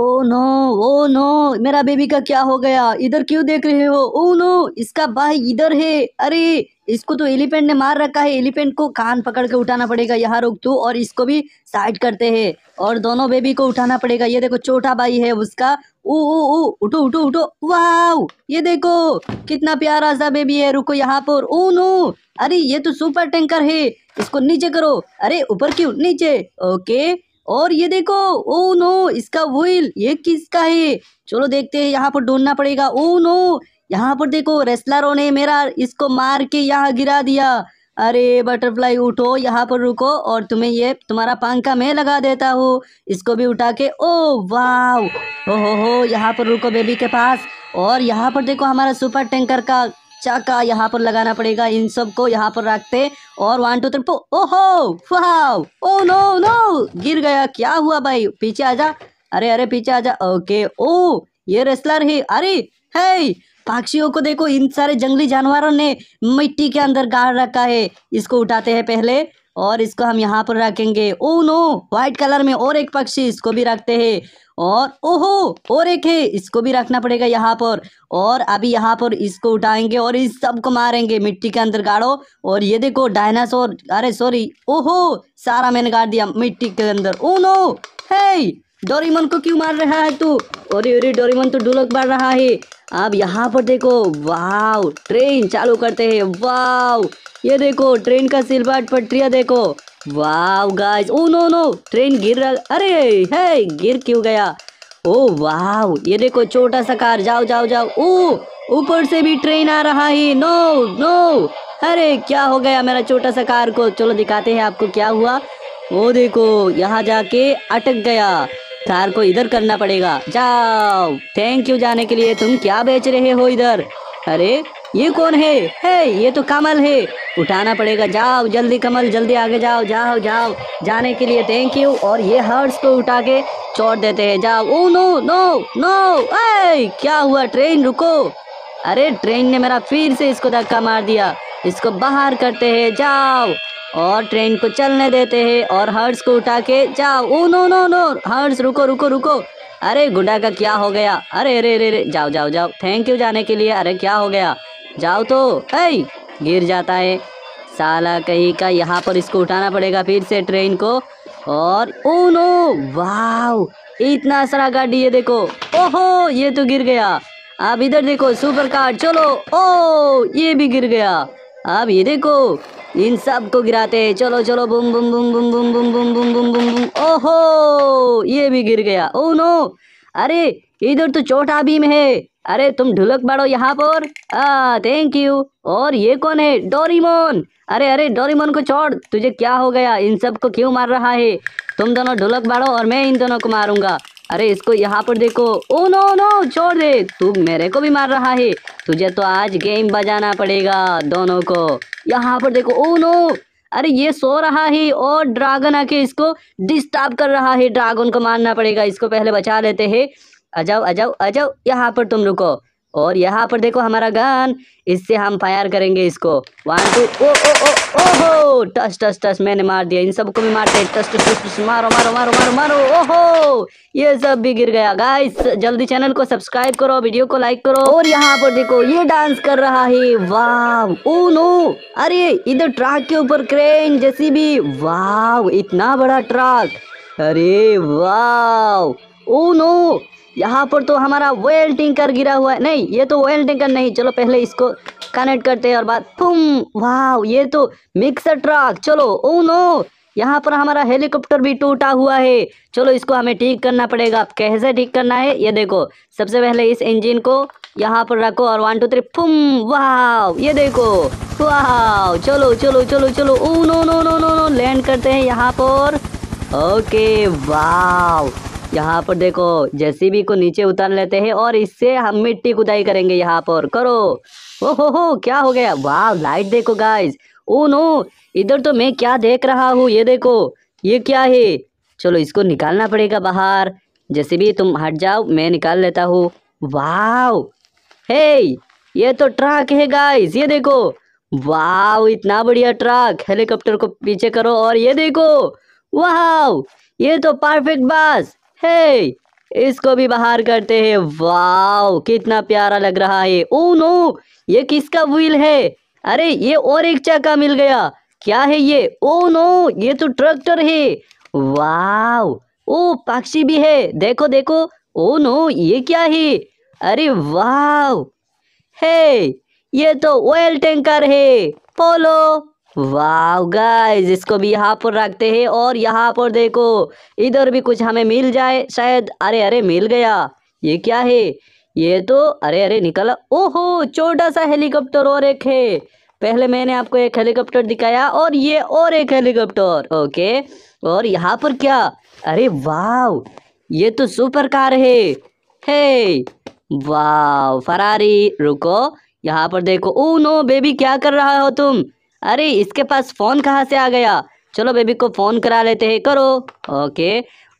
ओ no oh no मेरा baby का क्या हो गया इधर क्यों देख रहे हो ओ नो इसका भाई इधर है अरे इसको तो एलिफेंट ने मार रखा है एलिफेंट को कान पकड़ के उठाना पड़ेगा यहाँ रोक तू और इसको भी साइड करते हैं और दोनों बेबी को उठाना पड़ेगा ये देखो छोटा भाई है उसका ओ ओ ओ उठो उठो उठो वाह ये देखो कितना प्यारा सा बेबी है रुको यहाँ पर ओ नो अरे ये तो सुपर टैंकर है इसको नीचे करो अरे ऊपर क्यों नीचे ओके और ये देखो ओ नो इसका व्हील ये किसका है चलो देखते हैं यहाँ पर ढूंढना पड़ेगा ओ नो यहाँ पर देखो रेस्लरों ने मेरा इसको मार के यहाँ गिरा दिया अरे बटरफ्लाई उठो यहाँ पर रुको और तुम्हें ये तुम्हारा पंखा मैं लगा देता हूँ इसको भी उठा के ओ वाव हो हो यहाँ पर रुको बेबी के पास और यहाँ पर देखो हमारा सुपर टैंकर का चाका यहाँ पर लगाना पड़ेगा इन सब को यहाँ पर रखते और वन टू थ्री ओहो फाव ओ नो नो गिर गया क्या हुआ भाई पीछे आजा अरे अरे पीछे आजा ओके ओ oh, ये रेसलर है अरे है पक्षियों को देखो इन सारे जंगली जानवरों ने मिट्टी के अंदर गाड़ रखा है इसको उठाते हैं पहले और इसको हम यहाँ पर रखेंगे ओ नो व्हाइट कलर में और एक पक्षी इसको भी रखते हैं और ओहो और एक है इसको भी रखना पड़ेगा यहाँ पर और अभी यहाँ पर इसको उठाएंगे और इस सब को मारेंगे मिट्टी के अंदर गाड़ो और ये देखो डायनासोर अरे सॉरी ओहो सारा मैंने गाड़ दिया मिट्टी के अंदर ओ नो है डोरीमन को क्यों मार रहा है तू अरे अरे डोरीमन तो डुलक मार रहा है आप यहाँ पर देखो वाह ट्रेन चालू करते हैं वाह ये देखो ट्रेन का सिलबाट पटरिया देखो वाह guys oh no no train गिर रहा अरे है गिर क्यों गया ओ वाह ये देखो छोटा सा कार जाओ जाओ जाओ ओ ऊपर से भी ट्रेन आ रहा है नो नो अरे क्या हो गया मेरा छोटा सा कार को चलो दिखाते हैं आपको क्या हुआ वो देखो यहाँ जाके अटक गया कार को इधर करना पड़ेगा जाओ थैंक यू जाने के लिए तुम क्या बेच रहे हो इधर अरे ये कौन है हे ये तो कमल है उठाना पड़ेगा जाओ जल्दी कमल जल्दी आगे जाओ जाओ जाओ जाने के लिए थैंक यू और ये हर्ट्स को उठा के छोड़ देते हैं जाओ ओ नो नो नो ऐ क्या हुआ ट्रेन रुको अरे ट्रेन ने मेरा फिर से इसको धक्का मार दिया इसको बाहर करते हैं जाओ और ट्रेन को चलने देते हैं और हर्ष को उठा के जाओ oh no no no Harsh रुको रुको रुको अरे गुंडा का क्या हो गया अरे अरे अरे अरे जाओ जाओ जाओ थैंक यू जाने के लिए अरे क्या हो गया जाओ तो ऐ गिर जाता है साला कहीं का यहाँ पर इसको उठाना पड़ेगा फिर से ट्रेन को और ओ नो वाह इतना सारा गाड़ी ये देखो ओहो ये तो गिर गया अब इधर देखो सुपर कार चलो ओ ये भी गिर गया अब ये देखो इन सब को गिराते हैं चलो चलो बुम बुम बुम बुम बुम बुम बुम बुम बुम बुम बुम ओहो ये भी गिर गया ओ नो अरे इधर तो चौथा में है अरे तुम ढुलक बाड़ो यहाँ पर आ थैंक यू और ये कौन है डोरीमोन अरे अरे डोरीमोन को छोड़ तुझे क्या हो गया इन सब को क्यों मार रहा है तुम दोनों ढुलक बाड़ो और मैं इन दोनों को मारूंगा अरे इसको यहाँ पर देखो ओ नो नो छोड़ दे तू मेरे को भी मार रहा है तुझे तो आज गेम बजाना पड़ेगा दोनों को यहाँ पर देखो ओ नो अरे ये सो रहा है और ड्रैगन आके इसको डिस्टर्ब कर रहा है ड्रैगन को मारना पड़ेगा इसको पहले बचा लेते हैं अजाओ अजाओ अजाओ यहाँ पर तुम रुको और यहाँ पर देखो हमारा गन इससे हम फायर करेंगे इसको वन टू ओ ओ ओ हो टस टस टस मैंने मार दिया इन सबको भी मारते टस टस टस टस मारो मारो मारो मारो मारो हो ये सब भी गिर गया गाइस जल्दी चैनल को सब्सक्राइब करो वीडियो को लाइक करो और यहाँ पर देखो ये डांस कर रहा है वाह ओ नो अरे इधर ट्रक के ऊपर क्रेन जैसी भी वाह इतना बड़ा ट्रक अरे वाह ओ नो यहाँ पर तो हमारा वेल टिंकर गिरा हुआ है नहीं ये तो वेल टिंकर नहीं चलो पहले इसको कनेक्ट करते हैं और बाद पुम वाह ये तो मिक्सर ट्रक चलो ओ नो यहाँ पर हमारा हेलीकॉप्टर भी टूटा हुआ है चलो इसको हमें ठीक करना पड़ेगा आप कैसे ठीक करना है ये देखो सबसे पहले इस इंजिन को यहाँ पर रखो और वन टू थ्री फुम वाह ये देखो वाह चलो चलो चलो चलो oh no no no no no land करते हैं यहाँ पर ओके वाह यहाँ पर देखो जेसीबी को नीचे उतार लेते हैं और इससे हम मिट्टी खुदाई करेंगे यहाँ पर करो ओहो हो क्या हो गया वाह लाइट देखो गाइज ओ नो इधर तो मैं क्या देख रहा हूँ ये देखो ये क्या है चलो इसको निकालना पड़ेगा बाहर जैसे भी तुम हट जाओ मैं निकाल लेता हूँ वाह हे ये तो ट्रक है गाइज ये देखो वाह इतना बढ़िया ट्रक हेलीकॉप्टर को पीछे करो और ये देखो वाह ये तो परफेक्ट बस हे इसको भी बाहर करते हैं वाओ कितना प्यारा लग रहा है ओ oh नो ये किसका व्हील है अरे ये और एक चक्का मिल गया क्या है ये ओ oh नो ये तो ट्रैक्टर है वाओ ओ oh, पक्षी भी है देखो देखो ओ नो ये क्या है अरे वाओ हे ये तो ऑयल टैंकर है फॉलो वाव गाइस इसको भी यहाँ पर रखते हैं और यहाँ पर देखो इधर भी कुछ हमें मिल जाए शायद अरे अरे मिल गया ये क्या है ये तो अरे अरे निकला ओहो छोटा सा हेलीकॉप्टर और एक है पहले मैंने आपको एक हेलीकॉप्टर दिखाया और ये और एक हेलीकॉप्टर ओके और यहाँ पर क्या अरे वाव ये तो सुपर कार है हे वाव फरारी रुको यहाँ पर देखो ओ नो बेबी क्या कर रहा हो तुम अरे इसके पास फ़ोन कहाँ से आ गया चलो बेबी को फ़ोन करा लेते हैं करो ओके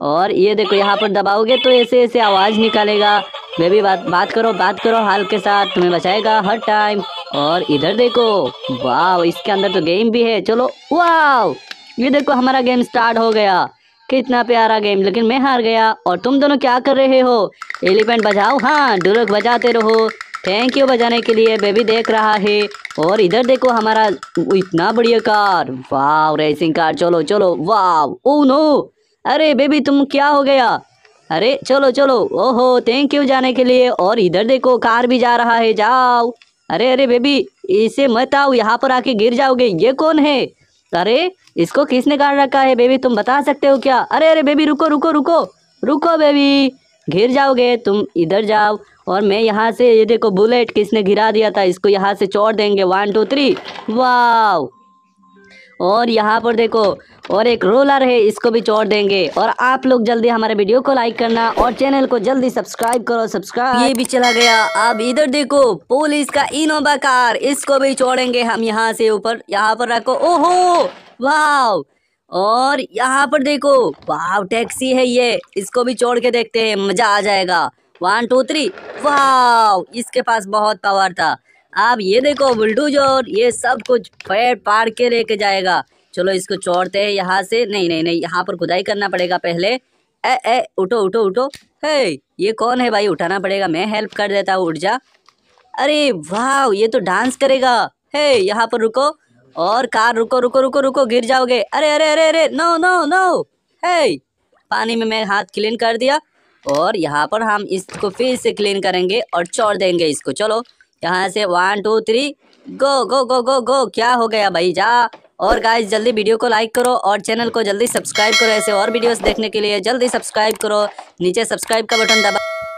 और ये देखो यहाँ पर दबाओगे तो ऐसे ऐसे आवाज़ निकालेगा बेबी बात बात करो बात करो हाल के साथ तुम्हें बचाएगा हर टाइम और इधर देखो वाह इसके अंदर तो गेम भी है चलो वाह ये देखो हमारा गेम स्टार्ट हो गया कितना प्यारा गेम लेकिन मैं हार गया और तुम दोनों क्या कर रहे हो एलिफेंट बजाओ हाँ डुलक बजाते रहो थैंक यू बजाने के लिए बेबी देख रहा है और इधर देखो हमारा इतना बढ़िया कार वाह रेसिंग कार चलो चलो वाह ओ नो अरे बेबी तुम क्या हो गया अरे चलो चलो ओहो थैंक यू जाने के लिए और इधर देखो कार भी जा रहा है जाओ अरे अरे बेबी इसे मत आओ यहाँ पर आके गिर जाओगे ये कौन है अरे इसको किसने काट रखा है बेबी तुम बता सकते हो क्या अरे अरे बेबी रुको रुको रुको रुको बेबी घिर जाओगे तुम इधर जाओ और मैं यहाँ से ये देखो बुलेट किसने घिरा दिया था इसको यहाँ से छोड़ देंगे वन टू थ्री वाव और यहाँ पर देखो और एक रोलर है इसको भी छोड़ देंगे और आप लोग जल्दी हमारे वीडियो को लाइक करना और चैनल को जल्दी सब्सक्राइब करो सब्सक्राइब ये भी चला गया अब इधर देखो पुलिस का इनोवा कार इसको भी छोड़ेंगे हम यहाँ से ऊपर यहाँ पर रखो ओहो वाव और यहाँ पर देखो वाह टैक्सी है ये इसको भी छोड़ के देखते हैं मजा आ जाएगा वन टू थ्री वाह इसके पास बहुत पावर था आप ये देखो बुलडोजर ये सब कुछ पैर पाड़ के लेके जाएगा चलो इसको छोड़ते हैं यहाँ से नहीं नहीं नहीं यहाँ पर खुदाई करना पड़ेगा पहले ए ए उठो उठो उठो हे ये कौन है भाई उठाना पड़ेगा मैं हेल्प कर देता हूँ उठ जा अरे वाह ये तो डांस करेगा हे यहाँ पर रुको और कार रुको रुको रुको रुको गिर जाओगे अरे अरे अरे अरे नो नो नो है पानी में मैं हाथ क्लीन कर दिया और यहाँ पर हम इसको फिर से क्लीन करेंगे और छोड़ देंगे इसको चलो यहाँ से one two three go go go go go क्या हो गया भाई जा और गाइस जल्दी वीडियो को लाइक करो और चैनल को जल्दी सब्सक्राइब करो ऐसे और वीडियोस देखने के लिए जल्दी सब्सक्राइब करो नीचे सब्सक्राइब का बटन दबा